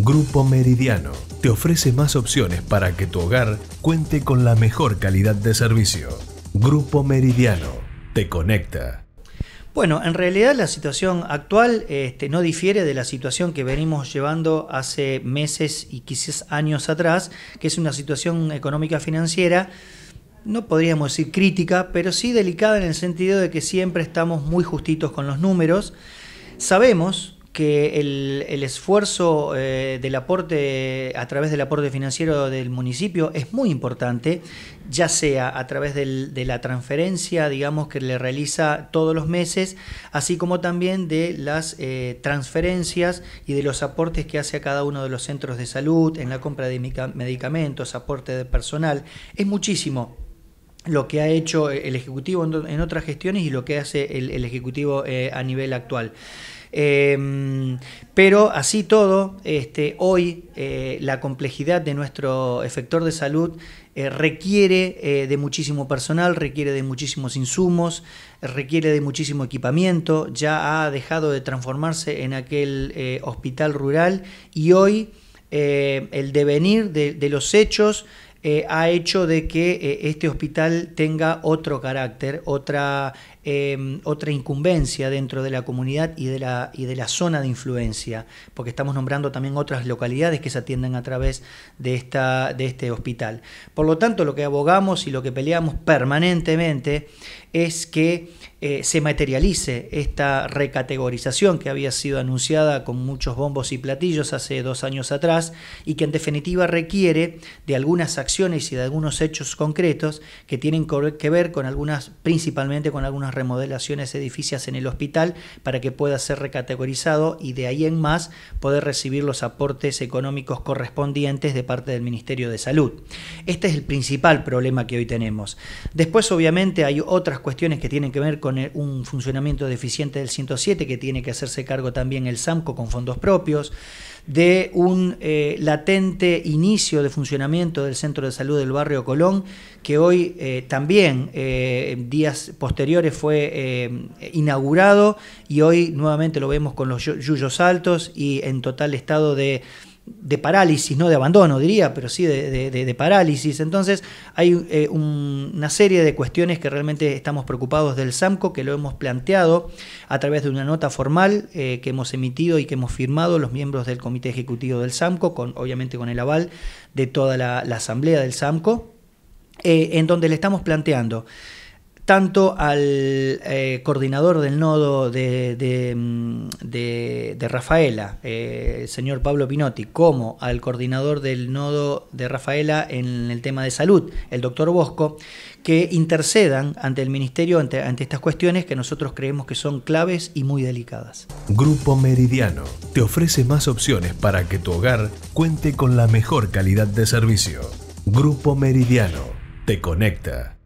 Grupo Meridiano te ofrece más opciones para que tu hogar cuente con la mejor calidad de servicio. Grupo Meridiano te conecta. Bueno, en realidad la situación actual este, no difiere de la situación que venimos llevando hace meses y quizás años atrás, que es una situación económica financiera, no podríamos decir crítica, pero sí delicada en el sentido de que siempre estamos muy justitos con los números. Sabemos que el, esfuerzo eh, del aporte a través del aporte financiero del municipio es muy importante, ya sea a través de la transferencia, digamos, que le realiza todos los meses, así como también de las eh, transferencias y de los aportes que hace a cada uno de los centros de salud, en la compra de medicamentos, aporte de personal. Es muchísimo lo que ha hecho el Ejecutivo en otras gestiones y lo que hace el, Ejecutivo eh, a nivel actual. Em, pero así todo, este, hoy eh, la complejidad de nuestro efector de salud eh, requiere de muchísimo personal, requiere de muchísimos insumos, requiere de muchísimo equipamiento, ya ha dejado de transformarse en aquel hospital rural y hoy el devenir de los hechos eh, ha hecho de que eh, este hospital tenga otro carácter, otra, em, otra incumbencia dentro de la comunidad y de la, y de la zona de influencia, porque estamos nombrando también otras localidades que se atienden a través de, esta, de este hospital. Por lo tanto, lo que abogamos y lo que peleamos permanentemente es que eh, se materialice esta recategorización que había sido anunciada con muchos bombos y platillos hace dos años atrás y que en definitiva requiere de algunas acciones y de algunos hechos concretos que tienen que ver con algunas, principalmente con algunas remodelaciones edificios en el hospital para que pueda ser recategorizado y de ahí en más poder recibir los aportes económicos correspondientes de parte del Ministerio de Salud. Este es el principal problema que hoy tenemos. Después obviamente hay otras cuestiones que tienen que ver con un funcionamiento deficiente del 107, que tiene que hacerse cargo también el SAMCO con fondos propios, de un eh, latente inicio de funcionamiento del Centro de Salud del Barrio Colón, que hoy eh, también eh, días posteriores fue inaugurado y hoy nuevamente lo vemos con los yuyos altos y en total estado de de parálisis, no de abandono diría, pero sí de, parálisis. Entonces hay eh, una serie de cuestiones que realmente estamos preocupados del SAMCO, que lo hemos planteado a través de una nota formal eh, que hemos emitido y que hemos firmado los miembros del Comité Ejecutivo del SAMCO, con, obviamente con el aval de toda la, Asamblea del SAMCO, eh, en donde le estamos planteando tanto al eh, coordinador del nodo de, mm, Rafaela, eh, el señor Pablo Pinotti, como al coordinador del nodo de Rafaela en el tema de salud, el doctor Bosco, que intercedan ante el Ministerio ante estas cuestiones que nosotros creemos que son claves y muy delicadas. Grupo Meridiano te ofrece más opciones para que tu hogar cuente con la mejor calidad de servicio. Grupo Meridiano te conecta.